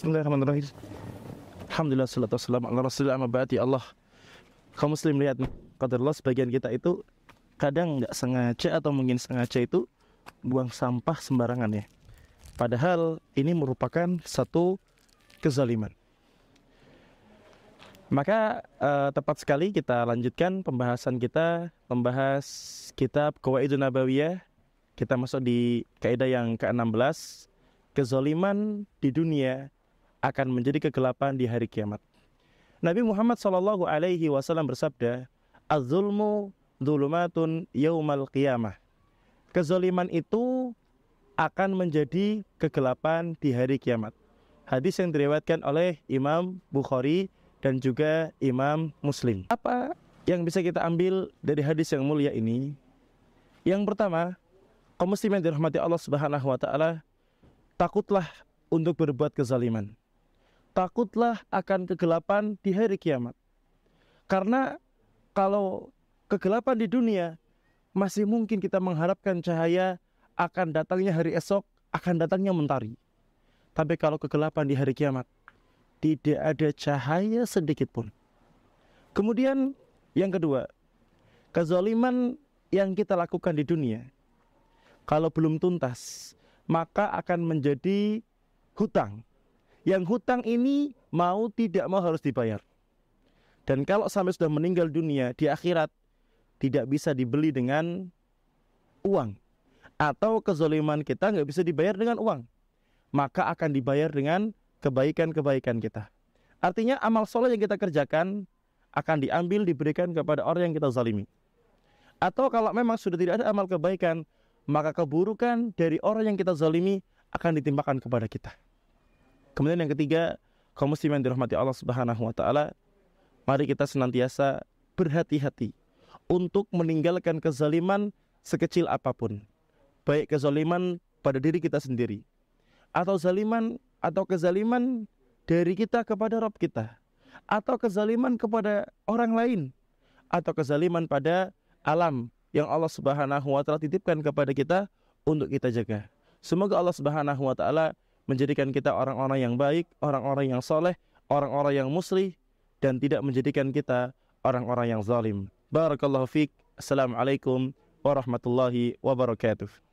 Bismillahirrahmanirrahim. Alhamdulillah salatu wassalamu ala Rasulillah amma ba'ati ya Allah. Kaum muslim lihat kadar Allah sebagian kita itu kadang nggak sengaja atau mungkin sengaja itu buang sampah sembarangan ya. Padahal ini merupakan satu kezaliman. Maka uh, tepat sekali kita lanjutkan pembahasan kita membahas kitab Qawaidun Nabawiyah. Kita masuk di kaidah yang ke-16 kezaliman di dunia akan menjadi kegelapan di hari kiamat. Nabi Muhammad Shallallahu Alaihi Wasallam bersabda, "Azulmu zulumatun yaumal qiyamah." Kezoliman itu akan menjadi kegelapan di hari kiamat. Hadis yang diriwayatkan oleh Imam Bukhari dan juga Imam Muslim. Apa yang bisa kita ambil dari hadis yang mulia ini? Yang pertama, kaum muslimin dirahmati Allah Subhanahu wa taala, takutlah untuk berbuat kezaliman takutlah akan kegelapan di hari kiamat. Karena kalau kegelapan di dunia, masih mungkin kita mengharapkan cahaya akan datangnya hari esok, akan datangnya mentari. Tapi kalau kegelapan di hari kiamat, tidak ada cahaya sedikit pun. Kemudian yang kedua, kezaliman yang kita lakukan di dunia, kalau belum tuntas, maka akan menjadi hutang yang hutang ini mau tidak mau harus dibayar. Dan kalau sampai sudah meninggal dunia di akhirat tidak bisa dibeli dengan uang atau kezoliman kita nggak bisa dibayar dengan uang, maka akan dibayar dengan kebaikan-kebaikan kita. Artinya amal soleh yang kita kerjakan akan diambil diberikan kepada orang yang kita zalimi. Atau kalau memang sudah tidak ada amal kebaikan, maka keburukan dari orang yang kita zalimi akan ditimpakan kepada kita. Kemudian yang ketiga, kaum muslim yang dirahmati Allah Subhanahu wa taala, mari kita senantiasa berhati-hati untuk meninggalkan kezaliman sekecil apapun. Baik kezaliman pada diri kita sendiri atau zaliman atau kezaliman dari kita kepada Rob kita atau kezaliman kepada orang lain atau kezaliman pada alam yang Allah Subhanahu wa taala titipkan kepada kita untuk kita jaga. Semoga Allah Subhanahu wa taala menjadikan kita orang-orang yang baik, orang-orang yang soleh, orang-orang yang muslih, dan tidak menjadikan kita orang-orang yang zalim. Barakallahu fiqh. Assalamualaikum warahmatullahi wabarakatuh.